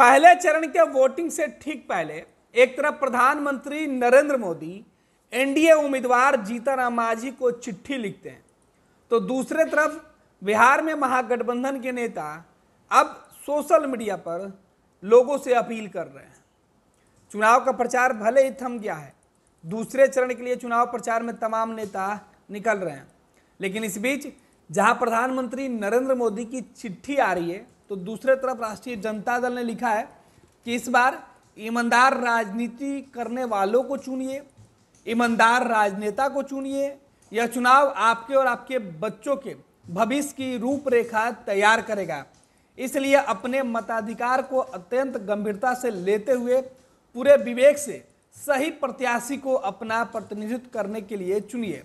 पहले चरण के वोटिंग से ठीक पहले एक तरफ प्रधानमंत्री नरेंद्र मोदी एनडीए उम्मीदवार जीताराम मांझी को चिट्ठी लिखते हैं तो दूसरे तरफ बिहार में महागठबंधन के नेता अब सोशल मीडिया पर लोगों से अपील कर रहे हैं चुनाव का प्रचार भले ही थम गया है दूसरे चरण के लिए चुनाव प्रचार में तमाम नेता निकल रहे हैं लेकिन इस बीच जहां प्रधानमंत्री नरेंद्र मोदी की चिट्ठी आ रही है तो दूसरे तरफ राष्ट्रीय जनता दल ने लिखा है कि इस बार ईमानदार राजनीति करने वालों को चुनिए ईमानदार राजनेता को चुनिए यह चुनाव आपके और आपके बच्चों के भविष्य की रूपरेखा तैयार करेगा इसलिए अपने मताधिकार को अत्यंत गंभीरता से लेते हुए पूरे विवेक से सही प्रत्याशी को अपना प्रतिनिधित्व करने के लिए चुनिए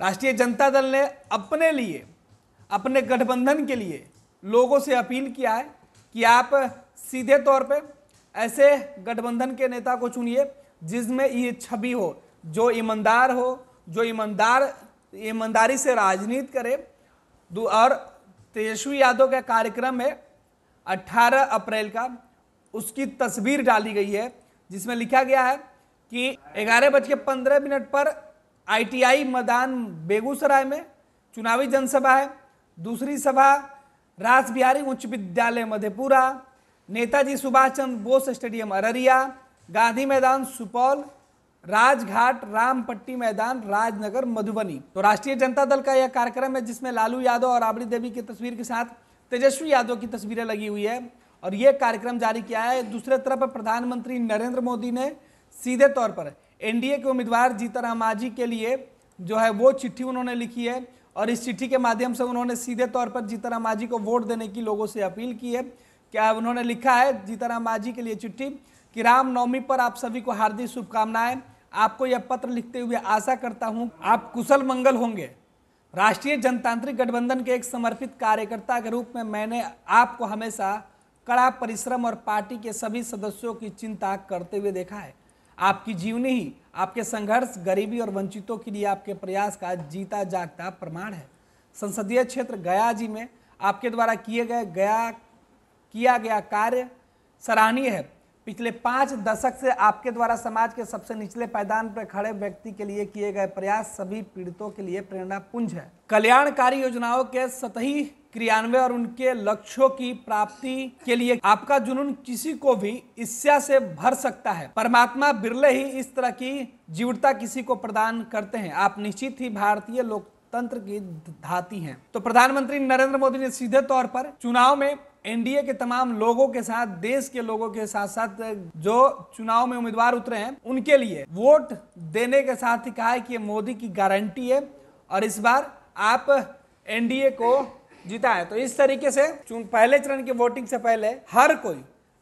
राष्ट्रीय जनता दल ने अपने लिए अपने गठबंधन के लिए लोगों से अपील किया है कि आप सीधे तौर पे ऐसे गठबंधन के नेता को चुनिए जिसमें ये छवि हो जो ईमानदार हो जो ईमानदार ईमानदारी से राजनीति करे और तेजस्वी यादव का कार्यक्रम है 18 अप्रैल का उसकी तस्वीर डाली गई है जिसमें लिखा गया है कि ग्यारह बज के पंद्रह मिनट पर आईटीआई मैदान बेगूसराय में चुनावी जनसभा है दूसरी सभा राज बिहारी उच्च विद्यालय मधेपुरा नेताजी सुभाष चंद्र बोस स्टेडियम अररिया गांधी मैदान सुपौल राजघाट रामपट्टी मैदान राजनगर मधुबनी तो राष्ट्रीय जनता दल का यह कार्यक्रम है जिसमें लालू यादव और आबड़ी देवी की तस्वीर के साथ तेजस्वी यादव की तस्वीरें लगी हुई है और यह कार्यक्रम जारी किया है दूसरे तरफ प्रधानमंत्री नरेंद्र मोदी ने सीधे तौर पर एनडीए के उम्मीदवार जीतन राम के लिए जो है वो चिट्ठी उन्होंने लिखी है और इस चिट्ठी के माध्यम से उन्होंने सीधे तौर पर जीतन मांझी को वोट देने की लोगों से अपील की है क्या उन्होंने लिखा है जीताराम मांझी के लिए चिट्ठी कि रामनवमी पर आप सभी को हार्दिक शुभकामनाएं आपको यह पत्र लिखते हुए आशा करता हूं आप कुशल मंगल होंगे राष्ट्रीय जनतांत्रिक गठबंधन के एक समर्पित कार्यकर्ता के रूप में मैंने आपको हमेशा कड़ा परिश्रम और पार्टी के सभी सदस्यों की चिंता करते हुए देखा है आपकी जीवनी ही आपके संघर्ष गरीबी और वंचितों के लिए आपके प्रयास का जीता जागता प्रमाण है संसदीय क्षेत्र गया जी में आपके द्वारा किए गए गया किया गया कार्य सराहनीय है पिछले पाँच दशक से आपके द्वारा समाज के सबसे निचले पैदान पर खड़े व्यक्ति के लिए किए गए प्रयास सभी पीड़ितों के लिए प्रेरणा पुंज है कल्याणकारी योजनाओं के सतही क्रियान्वय और उनके लक्ष्यों की प्राप्ति के लिए आपका जुनून किसी को भी ईर्ष्या से भर सकता है परमात्मा बिरले ही इस तरह की जीवता किसी को प्रदान करते हैं आप निश्चित ही भारतीय लोकतंत्र की धाती हैं तो प्रधानमंत्री नरेंद्र मोदी ने सीधे तौर पर चुनाव में एनडीए के तमाम लोगों के साथ देश के लोगों के साथ साथ जो चुनाव में उम्मीदवार उतरे हैं उनके लिए वोट देने के साथ ही कहा है कि मोदी की गारंटी है और इस बार आप एनडीए को जीता है तो इस तरीके से चून पहले चरण के वोटिंग से पहले हर कोई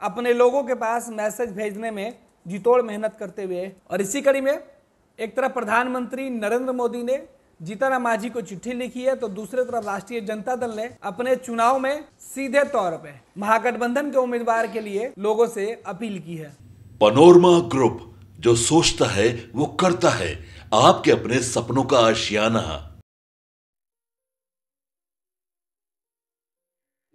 अपने लोगों के पास मैसेज भेजने में जीतोड़ मेहनत करते हुए और इसी कड़ी में एक तरफ प्रधानमंत्री नरेंद्र मोदी ने जीतन मांझी को चिट्ठी लिखी है तो दूसरे तरफ राष्ट्रीय जनता दल ने अपने चुनाव में सीधे तौर पे महागठबंधन के उम्मीदवार के लिए लोगों से अपील की है पनोरमा ग्रुप जो सोचता है वो करता है आपके अपने सपनों का आशियाना